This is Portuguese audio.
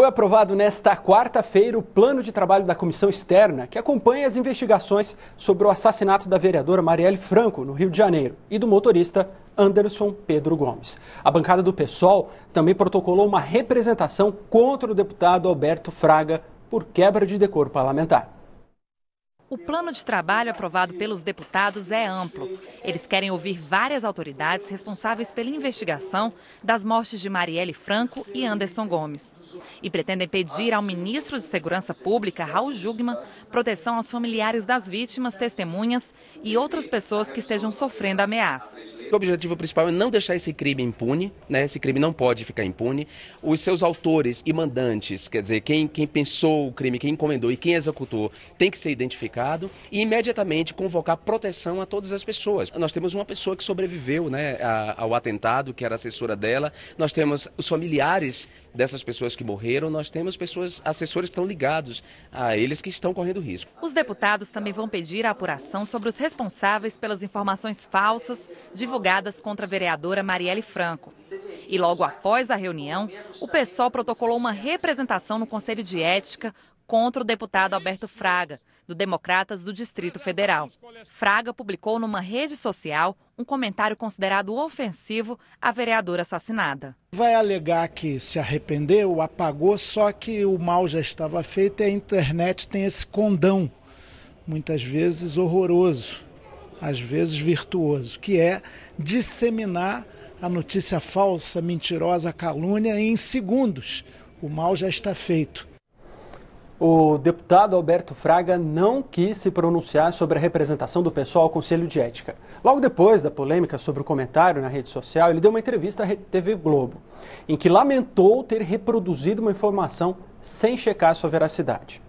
Foi aprovado nesta quarta-feira o plano de trabalho da comissão externa que acompanha as investigações sobre o assassinato da vereadora Marielle Franco, no Rio de Janeiro, e do motorista Anderson Pedro Gomes. A bancada do PSOL também protocolou uma representação contra o deputado Alberto Fraga por quebra de decoro parlamentar. O plano de trabalho aprovado pelos deputados é amplo. Eles querem ouvir várias autoridades responsáveis pela investigação das mortes de Marielle Franco e Anderson Gomes. E pretendem pedir ao ministro de Segurança Pública, Raul Jugman, proteção aos familiares das vítimas, testemunhas e outras pessoas que estejam sofrendo ameaças. O objetivo principal é não deixar esse crime impune, né? esse crime não pode ficar impune. Os seus autores e mandantes, quer dizer, quem, quem pensou o crime, quem encomendou e quem executou, tem que ser identificado mercado e imediatamente convocar proteção a todas as pessoas. Nós temos uma pessoa que sobreviveu né, ao atentado, que era assessora dela, nós temos os familiares dessas pessoas que morreram, nós temos pessoas, assessores que estão ligados a eles que estão correndo risco. Os deputados também vão pedir a apuração sobre os responsáveis pelas informações falsas divulgadas contra a vereadora Marielle Franco. E logo após a reunião, o PSOL protocolou uma representação no Conselho de Ética contra o deputado Alberto Fraga, do Democratas do Distrito Federal. Fraga publicou numa rede social um comentário considerado ofensivo à vereadora assassinada. Vai alegar que se arrependeu, apagou, só que o mal já estava feito e a internet tem esse condão, muitas vezes horroroso, às vezes virtuoso, que é disseminar a notícia falsa, mentirosa, calúnia em segundos. O mal já está feito. O deputado Alberto Fraga não quis se pronunciar sobre a representação do pessoal ao Conselho de Ética. Logo depois da polêmica sobre o comentário na rede social, ele deu uma entrevista à TV Globo, em que lamentou ter reproduzido uma informação sem checar sua veracidade.